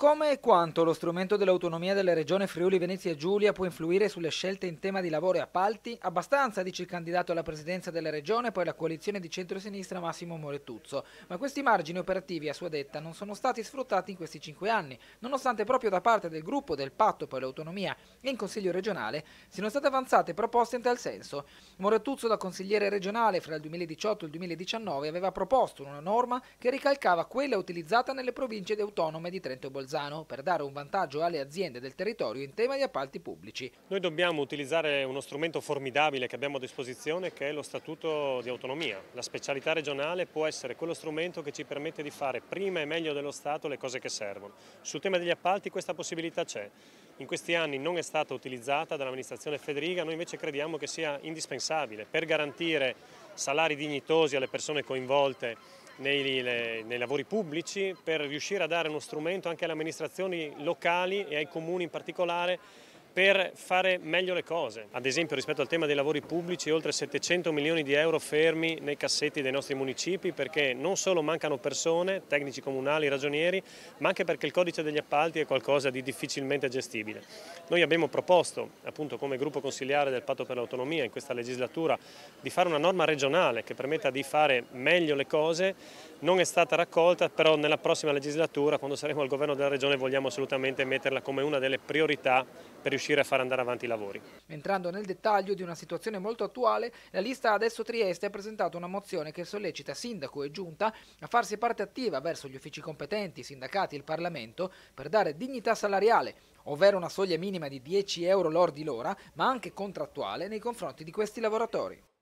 Come e quanto lo strumento dell'autonomia della regione Friuli Venezia Giulia può influire sulle scelte in tema di lavoro e appalti? Abbastanza, dice il candidato alla presidenza della regione poi la coalizione di centrosinistra Massimo Moretuzzo. Ma questi margini operativi, a sua detta, non sono stati sfruttati in questi cinque anni, nonostante proprio da parte del gruppo del patto per l'autonomia e in consiglio regionale siano state avanzate proposte in tal senso. Moretuzzo da consigliere regionale fra il 2018 e il 2019 aveva proposto una norma che ricalcava quella utilizzata nelle province autonome di Trento e Bolzano. Bolzano per dare un vantaggio alle aziende del territorio in tema di appalti pubblici. Noi dobbiamo utilizzare uno strumento formidabile che abbiamo a disposizione che è lo Statuto di Autonomia. La specialità regionale può essere quello strumento che ci permette di fare prima e meglio dello Stato le cose che servono. Sul tema degli appalti questa possibilità c'è. In questi anni non è stata utilizzata dall'amministrazione Federica, noi invece crediamo che sia indispensabile per garantire salari dignitosi alle persone coinvolte nei, nei lavori pubblici per riuscire a dare uno strumento anche alle amministrazioni locali e ai comuni in particolare per fare meglio le cose. Ad esempio rispetto al tema dei lavori pubblici oltre 700 milioni di euro fermi nei cassetti dei nostri municipi perché non solo mancano persone, tecnici comunali, ragionieri, ma anche perché il codice degli appalti è qualcosa di difficilmente gestibile. Noi abbiamo proposto appunto come gruppo consigliare del Patto per l'Autonomia in questa legislatura di fare una norma regionale che permetta di fare meglio le cose, non è stata raccolta però nella prossima legislatura quando saremo al governo della regione vogliamo assolutamente metterla come una delle priorità per riuscire a far andare avanti i lavori. Entrando nel dettaglio di una situazione molto attuale, la lista Adesso Trieste ha presentato una mozione che sollecita sindaco e giunta a farsi parte attiva verso gli uffici competenti, i sindacati e il Parlamento per dare dignità salariale, ovvero una soglia minima di 10 euro lordi l'ora, ma anche contrattuale nei confronti di questi lavoratori.